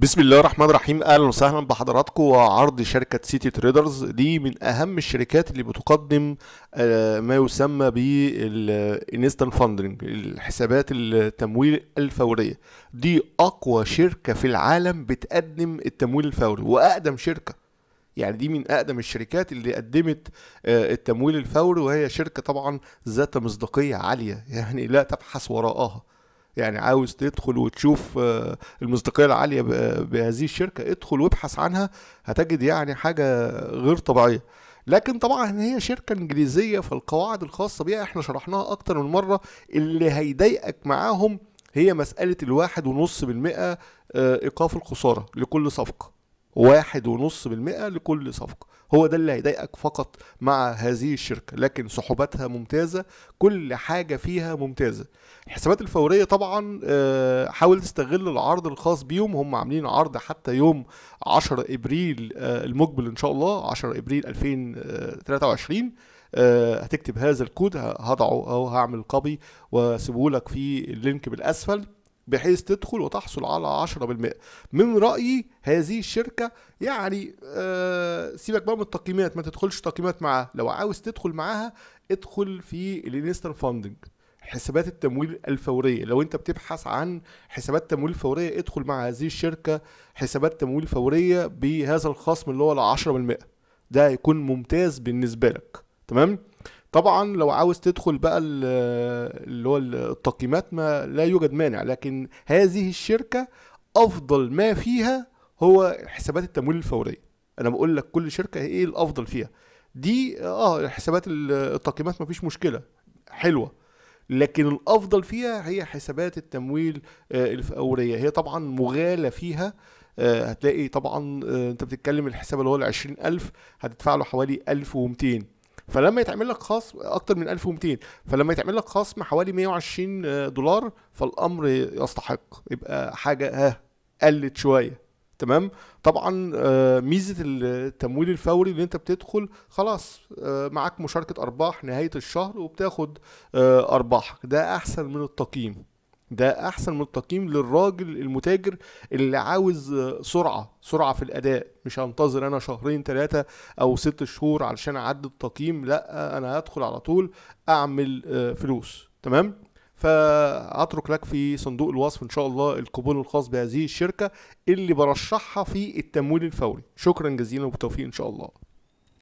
بسم الله الرحمن الرحيم اهلا وسهلا بحضراتكم وعرض شركه سيتي تريدرز دي من اهم الشركات اللي بتقدم آه، ما يسمى بالانستنت فاندنج الحسابات التمويل الفوريه دي اقوى شركه في العالم بتقدم التمويل الفوري واقدم شركه يعني دي من اقدم الشركات اللي قدمت آه، التمويل الفوري وهي شركه طبعا ذات مصداقيه عاليه يعني لا تبحث وراءها يعني عاوز تدخل وتشوف آه، المصداقيه العاليه بهذه الشركه ادخل وابحث عنها هتجد يعني حاجه غير طبيعيه لكن طبعا هي شركه انجليزيه فالقواعد الخاصه بيها احنا شرحناها اكتر من مره اللي هيضايقك معاهم هي مساله الواحد ونص بالمئه آه، ايقاف الخساره لكل صفقه واحد ونص بالمئة لكل صفقة هو ده اللي هيضايقك فقط مع هذه الشركة لكن سحوباتها ممتازة كل حاجة فيها ممتازة الحسابات الفورية طبعا آه، حاول تستغل العرض الخاص بيهم هم عاملين عرض حتى يوم 10 ابريل آه، المقبل ان شاء الله 10 ابريل 2023 آه، هتكتب هذا الكود هضعه او هعمل كوبي واسيبه لك في اللينك بالاسفل بحيث تدخل وتحصل على 10% من رأيي هذه الشركة يعني آه سيبك بقى من التقييمات ما تدخلش تقييمات معاها لو عاوز تدخل معاها ادخل في الانستر فاندنج حسابات التمويل الفورية لو انت بتبحث عن حسابات تمويل فورية ادخل مع هذه الشركة حسابات تمويل فورية بهذا الخصم اللي هو العشرة بالمئة ده هيكون ممتاز بالنسبة لك تمام طبعا لو عاوز تدخل بقى اللي هو التقييمات ما لا يوجد مانع لكن هذه الشركه افضل ما فيها هو حسابات التمويل الفوريه انا بقول لك كل شركه ايه الافضل فيها دي اه حسابات التقييمات مفيش مشكله حلوه لكن الافضل فيها هي حسابات التمويل آه، الفوريه هي طبعا مغالى فيها آه، هتلاقي طبعا آه، انت بتتكلم الحساب اللي هو ال 20000 هتدفع له حوالي 1200 فلما يتعمل لك خصم اكتر من 1200 فلما يتعمل لك خصم حوالي 120 دولار فالامر يستحق يبقى حاجه ها قلت شويه تمام طبعا آه، ميزه التمويل الفوري ان انت بتدخل خلاص آه، معاك مشاركه ارباح نهايه الشهر وبتاخد آه، ارباحك ده احسن من التقييم ده احسن من التقييم للراجل المتاجر اللي عاوز سرعه سرعه في الاداء مش هنتظر انا شهرين ثلاثه او ست شهور علشان اعدي التقييم لا انا هدخل على طول اعمل آه، فلوس تمام فاترك لك في صندوق الوصف ان شاء الله الكوبون الخاص بهذه الشركه اللي برشحها في التمويل الفوري شكرا جزيلا وبالتوفيق ان شاء الله